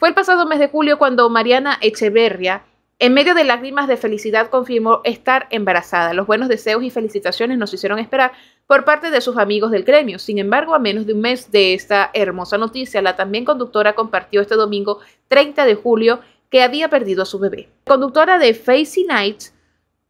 Fue el pasado mes de julio cuando Mariana Echeverria, en medio de lágrimas de felicidad, confirmó estar embarazada. Los buenos deseos y felicitaciones nos hicieron esperar por parte de sus amigos del gremio. Sin embargo, a menos de un mes de esta hermosa noticia, la también conductora compartió este domingo 30 de julio que había perdido a su bebé. conductora de Facey Nights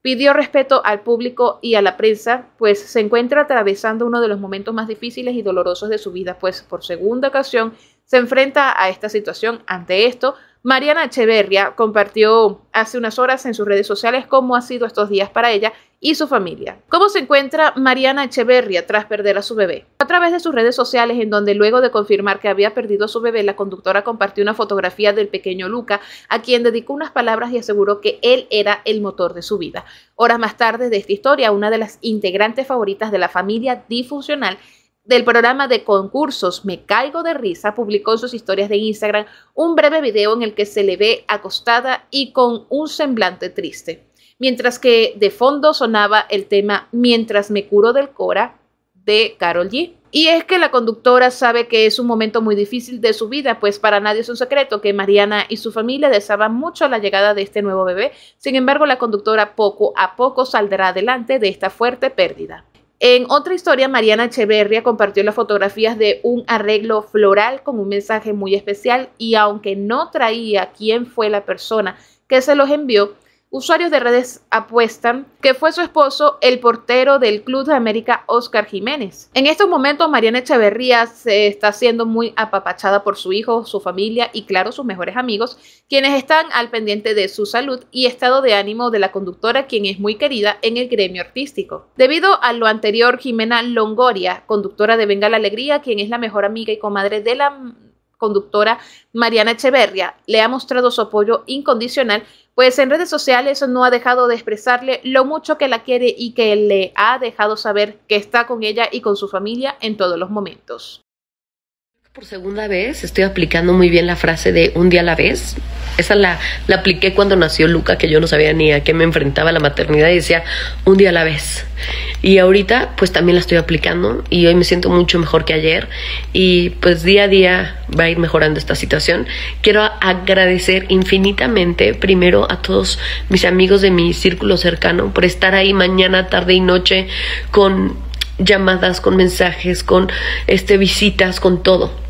Pidió respeto al público y a la prensa, pues se encuentra atravesando uno de los momentos más difíciles y dolorosos de su vida, pues por segunda ocasión se enfrenta a esta situación. Ante esto, Mariana Echeverria compartió hace unas horas en sus redes sociales cómo ha sido estos días para ella y su familia. ¿Cómo se encuentra Mariana Echeverria tras perder a su bebé? A través de sus redes sociales, en donde luego de confirmar que había perdido a su bebé, la conductora compartió una fotografía del pequeño Luca, a quien dedicó unas palabras y aseguró que él era el motor de su vida. Horas más tarde de esta historia, una de las integrantes favoritas de la familia difuncional del programa de concursos Me Caigo de Risa publicó en sus historias de Instagram un breve video en el que se le ve acostada y con un semblante triste, mientras que de fondo sonaba el tema Mientras me curo del Cora de Carol G. Y es que la conductora sabe que es un momento muy difícil de su vida, pues para nadie es un secreto que Mariana y su familia deseaban mucho la llegada de este nuevo bebé. Sin embargo, la conductora poco a poco saldrá adelante de esta fuerte pérdida. En otra historia, Mariana Echeverria compartió las fotografías de un arreglo floral con un mensaje muy especial y aunque no traía quién fue la persona que se los envió, Usuarios de redes apuestan que fue su esposo el portero del Club de América Oscar Jiménez. En estos momentos Mariana Echeverría se está siendo muy apapachada por su hijo, su familia y claro sus mejores amigos, quienes están al pendiente de su salud y estado de ánimo de la conductora quien es muy querida en el gremio artístico. Debido a lo anterior, Jimena Longoria, conductora de Venga la Alegría, quien es la mejor amiga y comadre de la conductora Mariana Echeverria le ha mostrado su apoyo incondicional, pues en redes sociales no ha dejado de expresarle lo mucho que la quiere y que le ha dejado saber que está con ella y con su familia en todos los momentos. Por segunda vez estoy aplicando muy bien la frase de un día a la vez. Esa la, la apliqué cuando nació Luca, que yo no sabía ni a qué me enfrentaba la maternidad y decía un día a la vez. Y ahorita pues también la estoy aplicando y hoy me siento mucho mejor que ayer y pues día a día va a ir mejorando esta situación. Quiero agradecer infinitamente primero a todos mis amigos de mi círculo cercano por estar ahí mañana, tarde y noche con llamadas, con mensajes, con este visitas, con todo